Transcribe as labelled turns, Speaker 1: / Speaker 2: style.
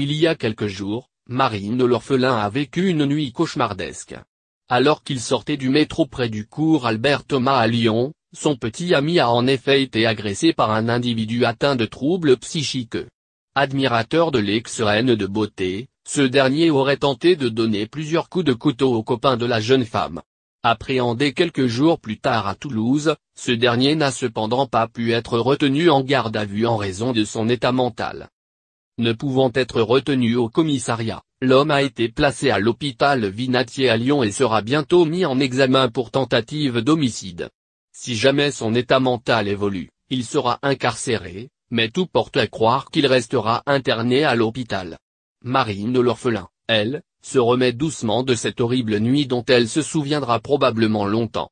Speaker 1: Il y a quelques jours, Marine l'orphelin a vécu une nuit cauchemardesque. Alors qu'il sortait du métro près du cours Albert Thomas à Lyon, son petit ami a en effet été agressé par un individu atteint de troubles psychiques. Admirateur de l'ex-reine de beauté, ce dernier aurait tenté de donner plusieurs coups de couteau au copain de la jeune femme. Appréhendé quelques jours plus tard à Toulouse, ce dernier n'a cependant pas pu être retenu en garde à vue en raison de son état mental. Ne pouvant être retenu au commissariat, l'homme a été placé à l'hôpital Vinatier à Lyon et sera bientôt mis en examen pour tentative d'homicide. Si jamais son état mental évolue, il sera incarcéré, mais tout porte à croire qu'il restera interné à l'hôpital. Marine l'orphelin, elle, se remet doucement de cette horrible nuit dont elle
Speaker 2: se souviendra probablement longtemps.